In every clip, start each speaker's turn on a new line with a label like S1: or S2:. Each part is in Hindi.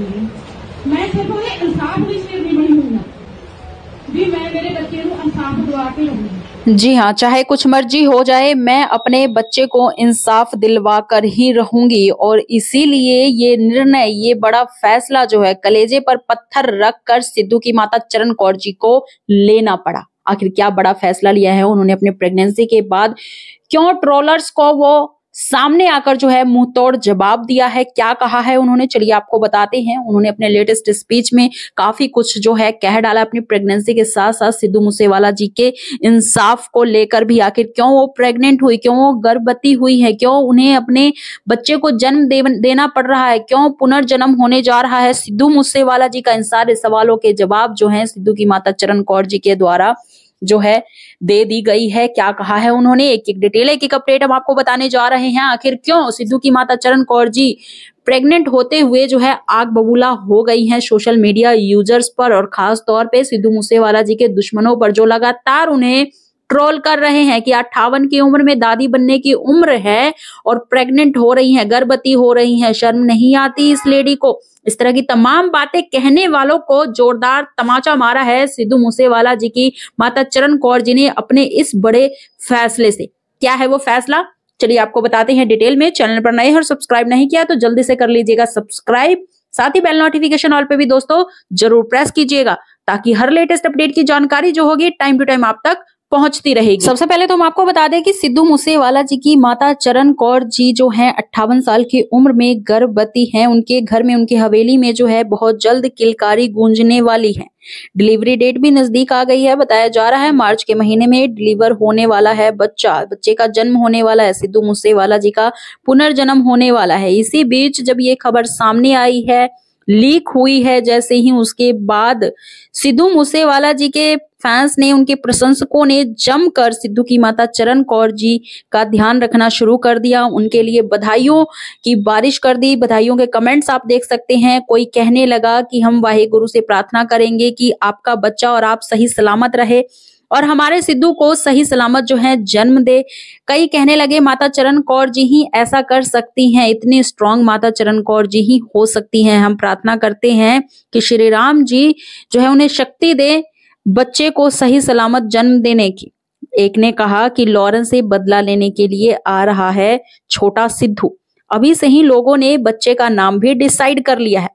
S1: मैं सिर्फ उन्हें इंसाफ भी इसलिए नहीं बनी हूँ जी मैं मेरे बच्चे को इंसाफ दुआ के रहूंगी जी हाँ चाहे कुछ मर्जी हो जाए मैं अपने बच्चे को इंसाफ दिलवा कर ही रहूंगी और इसीलिए ये निर्णय ये बड़ा फैसला जो है कलेजे पर पत्थर रख कर सिद्धू की माता चरण कौर जी को लेना पड़ा आखिर क्या बड़ा फैसला लिया है उन्होंने अपने प्रेगनेंसी के बाद क्यों ट्रोलर्स को वो सामने आकर जो है मुंह तोड़ जवाब दिया है क्या कहा है उन्होंने चलिए आपको बताते हैं उन्होंने अपने लेटेस्ट स्पीच में काफी कुछ जो है कह डाला अपनी प्रेगनेंसी के साथ साथ सिद्धू मूसेवाला जी के इंसाफ को लेकर भी आखिर क्यों वो प्रेग्नेंट हुई क्यों वो गर्भवती हुई है क्यों उन्हें अपने बच्चे को जन्म दे, देना पड़ रहा है क्यों पुनर्जन्म होने जा रहा है सिद्धू मूसेवाला जी का इन सारे सवालों के जवाब जो है सिद्धू की माता चरण कौर जी के द्वारा जो है दे दी गई है क्या कहा है उन्होंने एक एक डिटेल एक एक अपडेट हम आपको बताने जा रहे हैं आखिर क्यों सिद्धू की माता चरण कौर जी प्रेग्नेंट होते हुए जो है आग बबूला हो गई हैं सोशल मीडिया यूजर्स पर और खास तौर पे सिद्धू मूसेवाला जी के दुश्मनों पर जो लगातार उन्हें ट्रोल कर रहे हैं कि अट्ठावन की उम्र में दादी बनने की उम्र है और प्रेग्नेंट हो रही है गर्भवती हो रही है शर्म नहीं आती इस लेडी को इस तरह की तमाम बातें कहने वालों को जोरदार तमाचा मारा है सिद्धू मूसेवाला जी की माता चरण कौर जी ने अपने इस बड़े फैसले से क्या है वो फैसला चलिए आपको बताते हैं डिटेल में चैनल पर नए और सब्सक्राइब नहीं किया तो जल्दी से कर लीजिएगा सब्सक्राइब साथ ही बेल नोटिफिकेशन ऑल पे भी दोस्तों जरूर प्रेस कीजिएगा ताकि हर लेटेस्ट अपडेट की जानकारी जो होगी टाइम टू टाइम आप तक पहुंचती रहेगी सबसे पहले तो हम आपको बता दें कि सिद्धू मूसेवाला जी की माता चरण कौर जी जो हैं अट्ठावन साल की उम्र में गर्भवती हैं उनके घर में उनकी हवेली में जो है बहुत जल्द किलकारी गूंजने वाली है डिलीवरी डेट भी नजदीक आ गई है बताया जा रहा है मार्च के महीने में डिलीवर होने वाला है बच्चा बच्चे का जन्म होने वाला है सिद्धू मूसेवाला जी का पुनर्जन्म होने वाला है इसी बीच जब ये खबर सामने आई है लीक हुई है जैसे ही उसके बाद सिद्धू मूसेवाला जी के फैंस ने उनके प्रशंसकों ने जमकर सिद्धू की माता चरण कौर जी का ध्यान रखना शुरू कर दिया उनके लिए बधाइयों की बारिश कर दी बधाइयों के कमेंट्स आप देख सकते हैं कोई कहने लगा कि हम वाहे गुरु से प्रार्थना करेंगे कि आपका बच्चा और आप सही सलामत रहे और हमारे सिद्धू को सही सलामत जो है जन्म दे कई कहने लगे माता चरण कौर जी ही ऐसा कर सकती हैं इतनी स्ट्रांग माता चरण कौर जी ही हो सकती हैं हम प्रार्थना करते हैं कि श्री राम जी जो है उन्हें शक्ति दे बच्चे को सही सलामत जन्म देने की एक ने कहा कि लॉरेंस से बदला लेने के लिए आ रहा है छोटा सिद्धू अभी से ही लोगों ने बच्चे का नाम भी डिसाइड कर लिया है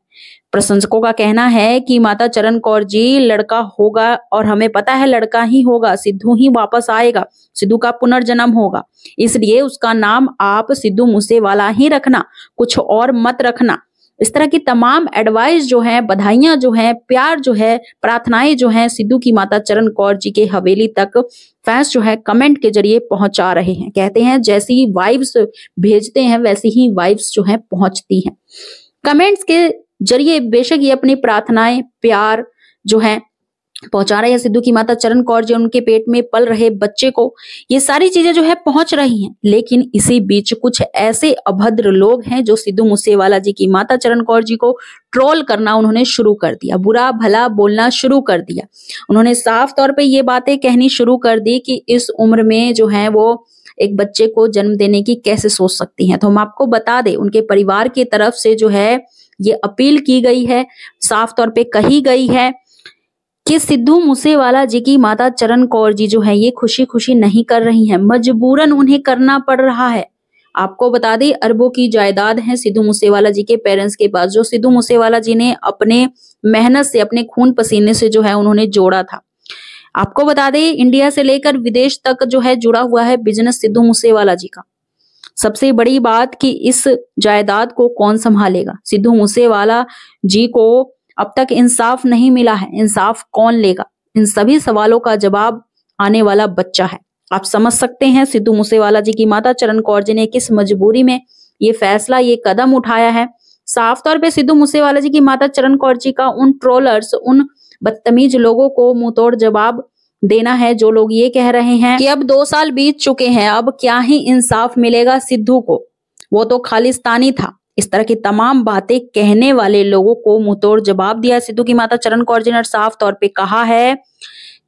S1: प्रशंसकों का कहना है कि माता चरण कौर जी लड़का होगा और हमें पता है लड़का ही होगा सिद्धू ही वापस आएगा सिद्धू का पुनर्जन्म होगा इसलिए उसका नाम आप सिद्धू मूसेवाला ही रखना कुछ और मत रखना इस तरह की तमाम एडवाइस जो है बधाइयां जो है प्यार जो है प्रार्थनाएं जो है सिद्धू की माता चरण कौर जी के हवेली तक फैंस जो है कमेंट के जरिए पहुंचा रहे हैं कहते हैं जैसी वाइब्स भेजते हैं वैसी ही वाइब्स जो है पहुंचती हैं कमेंट्स के जरिए बेशक ये अपनी प्रार्थनाएं प्यार जो है पहुंचा रहे हैं सिद्धू की माता चरण कौर जी उनके पेट में पल रहे बच्चे को ये सारी चीजें जो है पहुंच रही हैं लेकिन इसी बीच कुछ ऐसे अभद्र लोग हैं जो सिद्धू मूसेवाला जी की माता चरण कौर जी को ट्रोल करना उन्होंने शुरू कर दिया बुरा भला बोलना शुरू कर दिया उन्होंने साफ तौर पर ये बातें कहनी शुरू कर दी कि इस उम्र में जो है वो एक बच्चे को जन्म देने की कैसे सोच सकती हैं तो हम आपको बता दें उनके परिवार की तरफ से जो है ये अपील की गई है साफ तौर पे कही गई है कि सिद्धू मूसेवाला जी की माता चरण कौर जी जो है ये खुशी खुशी नहीं कर रही हैं मजबूरन उन्हें करना पड़ रहा है आपको बता दें अरबों की जायदाद है सिद्धू मूसेवाला जी के पेरेंट्स के पास जो सिद्धू मूसेवाला जी ने अपने मेहनत से अपने खून पसीने से जो है उन्होंने जोड़ा था आपको बता दें इंडिया से लेकर विदेश तक जो है जुड़ा हुआ है बिजनेस सिद्धू मूसेवाला जी का सबसे बड़ी बात कि इस जायदाद को कौन संभालेगा सिद्धू मूसेवाला जी को अब तक इंसाफ नहीं मिला है इंसाफ कौन लेगा इन सभी सवालों का जवाब आने वाला बच्चा है आप समझ सकते हैं सिद्धू मूसेवाला जी की माता चरण कौर जी ने किस मजबूरी में ये फैसला ये कदम उठाया है साफ तौर पे सिद्धू मूसेवाला जी की माता चरण कौर जी का उन ट्रोलर्स उन बदतमीज लोगों को मुंहतोड़ जवाब देना है जो लोग ये कह रहे हैं कि अब दो साल बीत चुके हैं अब क्या ही इंसाफ मिलेगा सिद्धू को वो तो खालिस्तानी था इस तरह की तमाम बातें कहने वाले लोगों को मुंहतोड़ जवाब दिया सिद्धू की माता चरण कौर जी ने साफ तौर पे कहा है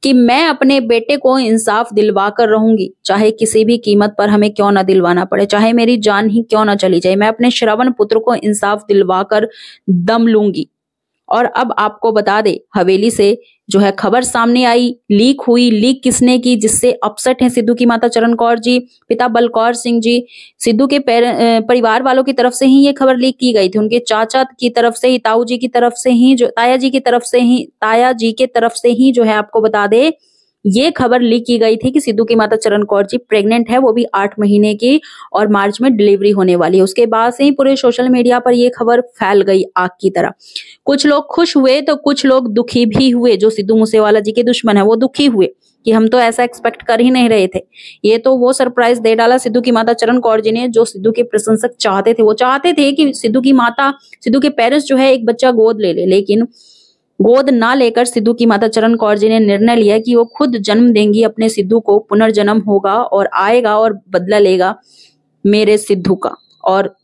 S1: कि मैं अपने बेटे को इंसाफ दिलवा कर रहूंगी चाहे किसी भी कीमत पर हमें क्यों ना दिलवाना पड़े चाहे मेरी जान ही क्यों ना चली जाए मैं अपने श्रवण पुत्र को इंसाफ दिलवा कर दम लूंगी और अब आपको बता दे हवेली से जो है खबर सामने आई लीक हुई लीक किसने की जिससे अपसेट हैं सिद्धू की माता चरण कौर जी पिता बलकौर सिंह जी सिद्धू के परिवार वालों की तरफ से ही ये खबर लीक की गई थी उनके चाचा की तरफ से ही ताऊ जी की तरफ से ही जो ताया जी की तरफ से ही ताया जी के तरफ से ही जो है आपको बता दे ये खबर लीक की गई थी कि सिद्धू की माता चरण कौर जी प्रेग्नेंट है वो भी आठ महीने की और मार्च में डिलीवरी होने वाली है उसके बाद से ही पूरे सोशल मीडिया पर यह खबर फैल गई आग की तरह कुछ लोग खुश हुए तो कुछ लोग दुखी भी हुए जो सिद्धू मूसेवाला जी के दुश्मन है वो दुखी हुए कि हम तो ऐसा एक्सपेक्ट कर ही नहीं रहे थे ये तो वो सरप्राइज दे डाला सिद्धू की माता चरण कौर जी ने जो सिद्धू के प्रशंसक चाहते थे वो चाहते थे कि सिद्धू की माता सिद्धू के पेरेंट्स जो है एक बच्चा गोद ले ले लेकिन गोद ना लेकर सिद्धू की माता चरण कौर जी ने निर्णय लिया कि वो खुद जन्म देंगी अपने सिद्धू को पुनर्जन्म होगा और आएगा और बदला लेगा मेरे सिद्धू का और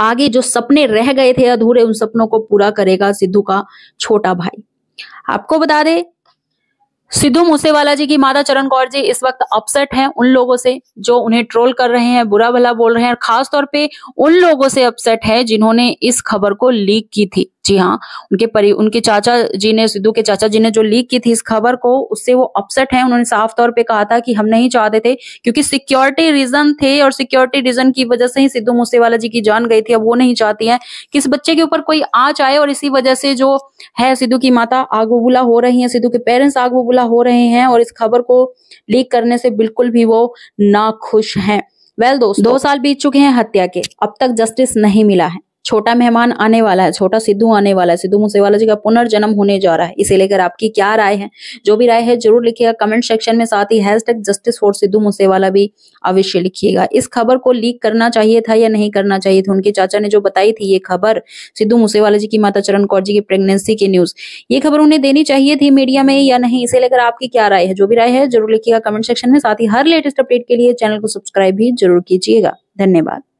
S1: आगे जो सपने रह गए थे अधूरे उन सपनों को पूरा करेगा सिद्धू का छोटा भाई आपको बता दे सिद्धू मूसेवाला जी की माता चरण कौर जी इस वक्त अपसेट हैं उन लोगों से जो उन्हें ट्रोल कर रहे हैं बुरा भला बोल रहे हैं और खासतौर पे उन लोगों से अपसेट है जिन्होंने इस खबर को लीक की थी जी हाँ उनके परि उनके चाचा जी ने सिद्धू के चाचा जी ने जो लीक की थी इस खबर को उससे वो अपसेट हैं उन्होंने साफ तौर पे कहा था कि हम नहीं चाहते थे क्योंकि सिक्योरिटी रीजन थे और सिक्योरिटी रीजन की वजह से ही सिद्धू मूसेवाला जी की जान गई थी अब वो नहीं चाहती है कि इस बच्चे के ऊपर कोई आँच आए और इसी वजह से जो है सिद्धू की माता आग बबूला हो रही है सिद्धू के पेरेंट्स आग बबूला हो रहे हैं और इस खबर को लीक करने से बिल्कुल भी वो ना खुश हैं वेल well, दोस्त दो साल बीत चुके हैं हत्या के अब तक जस्टिस नहीं मिला है छोटा मेहमान आने वाला है छोटा सिद्धू आने वाला है सिद्धू मूसेवाला जी का पुनर्जन्म होने जा रहा है इसे लेकर आपकी क्या राय है जो भी राय है जरूर लिखिएगा कमेंट सेक्शन में साथ ही hash justice for Sidhu Moosewala भी अवश्य लिखिएगा इस खबर को लीक करना चाहिए था या नहीं करना चाहिए था उनके चाचा ने जो बताई थी ये खबर सिद्धू मूसेवाला जी की माता चरण कौर जी की प्रेगनेंसी की न्यूज ये खबर उन्हें देनी चाहिए थी मीडिया में या नहीं इसे लेकर आपकी क्या राय है जो भी राय है जरूर लिखिएगा कमेंट सेक्शन में साथ ही हर लेटेस्ट अपडेट के लिए चैनल को सब्सक्राइब भी जरूर कीजिएगा धन्यवाद